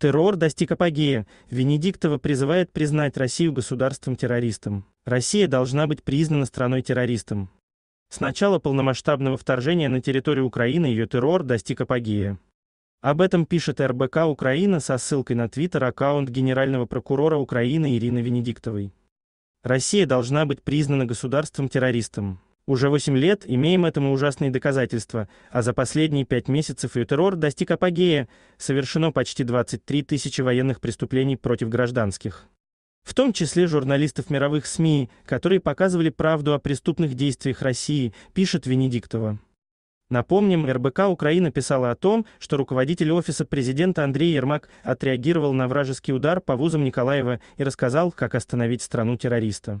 Террор достиг апогея. Венедиктова призывает признать Россию государством-террористом. Россия должна быть признана страной-террористом. С начала полномасштабного вторжения на территорию Украины ее террор достиг апогея. Об этом пишет РБК Украина со ссылкой на твиттер аккаунт генерального прокурора Украины Ирины Венедиктовой. Россия должна быть признана государством-террористом. Уже 8 лет имеем этому ужасные доказательства, а за последние 5 месяцев ее террор достиг апогея, совершено почти 23 тысячи военных преступлений против гражданских. В том числе журналистов мировых СМИ, которые показывали правду о преступных действиях России, пишет Венедиктова. Напомним, РБК Украина писала о том, что руководитель офиса президента Андрей Ермак отреагировал на вражеский удар по вузам Николаева и рассказал, как остановить страну террориста.